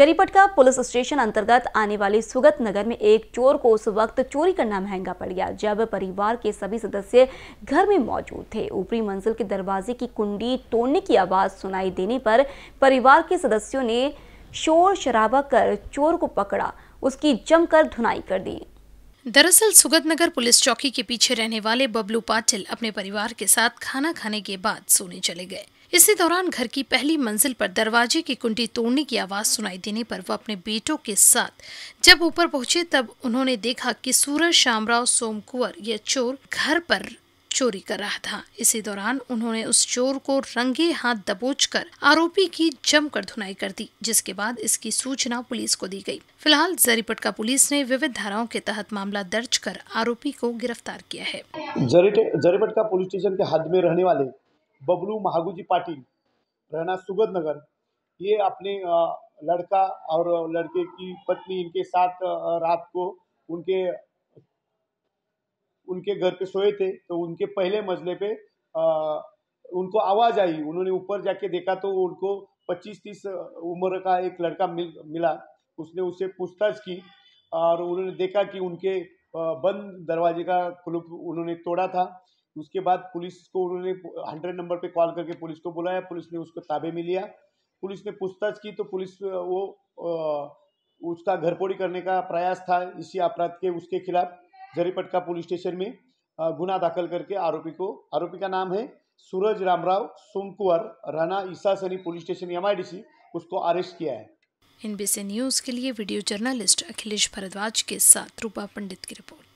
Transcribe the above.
Jaripatka police station अंतर्गत आने वाले सुगत नगर में एक चोर को उस वक्त चोरी करना महंगा पड़ गया जब परिवार के सभी सदस्य घर में मौजूद थे ऊपरी मंजिल के दरवाजे की कुंडी तोड़ने की आवाज़ सुनाई देने पर परिवार के सदस्यों ने शोर शराबा कर चोर को पकड़ा उसकी जमकर धुनाई कर दी दरअसल सुगत नगर पुलिस चौकी के पीछे रहने वाले बबलू पाटिल अपने परिवार के साथ खाना खाने के बाद सोने चले गए इसी दौरान घर की पहली मंजिल पर दरवाजे की कुंडी तोड़ने की आवाज सुनाई देने पर वह अपने बेटों के साथ जब ऊपर पहुंचे तब उन्होंने देखा कि सूरज शामराव सोमकुवर यह चोर घर पर चोरी कर रहा था इसी दौरान उन्होंने उस चोर को रंगे हाथ दबोचकर आरोपी की जमकर धुनाई कर दी जिसके बाद इसकी सूचना पुलिस को दी गई फिलहाल जरीपटका पुलिस ने विविध धाराओं के तहत मामला दर्ज कर आरोपी को गिरफ्तार किया है जरीपटका पुलिस स्टेशन के हद में रहने वाले बबलू महागुजी पाटिल रहना सुगत नगर ये अपने लड़का और लड़के की पत्नी इनके साथ रात को उनके उनके घर पे सोए थे तो उनके पहले मजले पे आ, उनको आवाज आई उन्होंने ऊपर जाके देखा तो उनको 25-30 उम्र का एक लड़का मिल मिला उसने उससे पूछताछ की और उन्होंने देखा कि उनके बंद दरवाजे का कुलूप उन्होंने तोड़ा था उसके बाद पुलिस को उन्होंने हंड्रेड नंबर पे कॉल करके पुलिस को बुलाया पुलिस ने उसको ताबे में लिया पुलिस ने पूछताछ की तो पुलिस वो उसका घरपोड़ी करने का प्रयास था इसी अपराध के उसके खिलाफ जरीपटका पुलिस स्टेशन में गुना दाखिल करके आरोपी को आरोपी का नाम है सूरज रामराव सोमकुवर राणा ईसा सनी पुलिस स्टेशन एम उसको अरेस्ट किया है एनबीसी न्यूज के लिए वीडियो जर्नलिस्ट अखिलेश भारद्वाज के साथ रूपा पंडित की रिपोर्ट